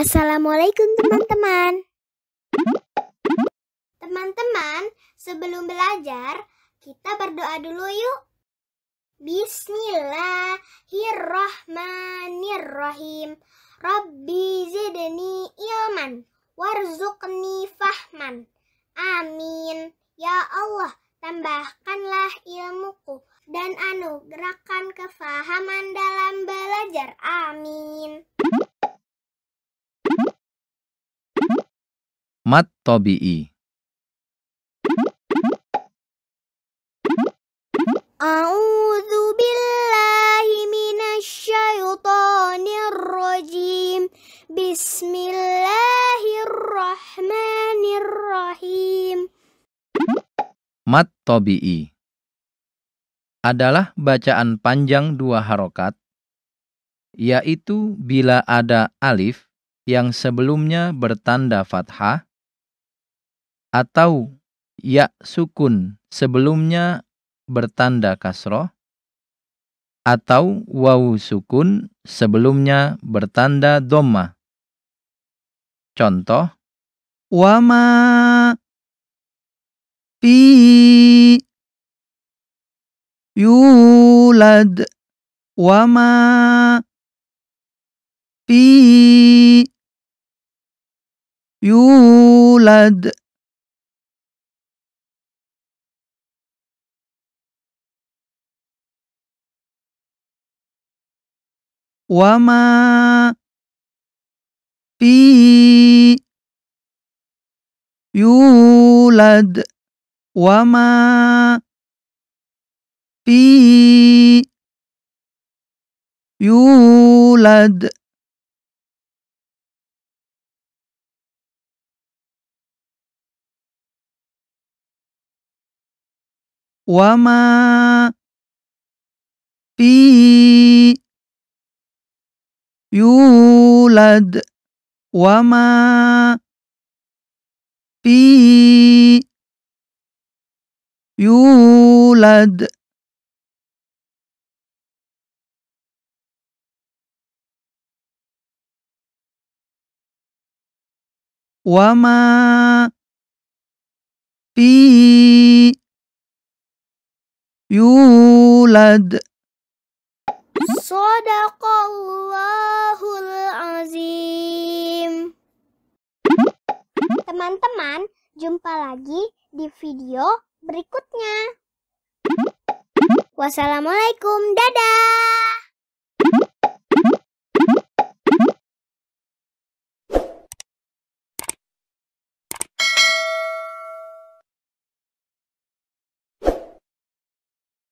Assalamualaikum teman-teman. Teman-teman, sebelum belajar, kita berdoa dulu yuk. Bismillahirrahmanirrahim. Rabbi zidni ilman warzuqni fahman. Amin. Ya Allah, tambahkanlah ilmuku dan anugerahkan kefahaman dalam belajar. Amin. Mat Tobi'i A'udzu billahi minasyaitonir rajim. Bismillahirrahmanirrahim. Mat Tobi'i adalah bacaan panjang dua harokat, yaitu bila ada alif yang sebelumnya bertanda fathah atau ya sukun sebelumnya bertanda kasroh atau wau sukun sebelumnya bertanda doma Contoh, wama pi yulad wama pi yulad وما فيه يولد وما فيه يولد وما فيه يولد وما في يولد وما في يولد Sadaqallahul azim. Teman-teman, jumpa lagi di video berikutnya. Wassalamualaikum, dadah!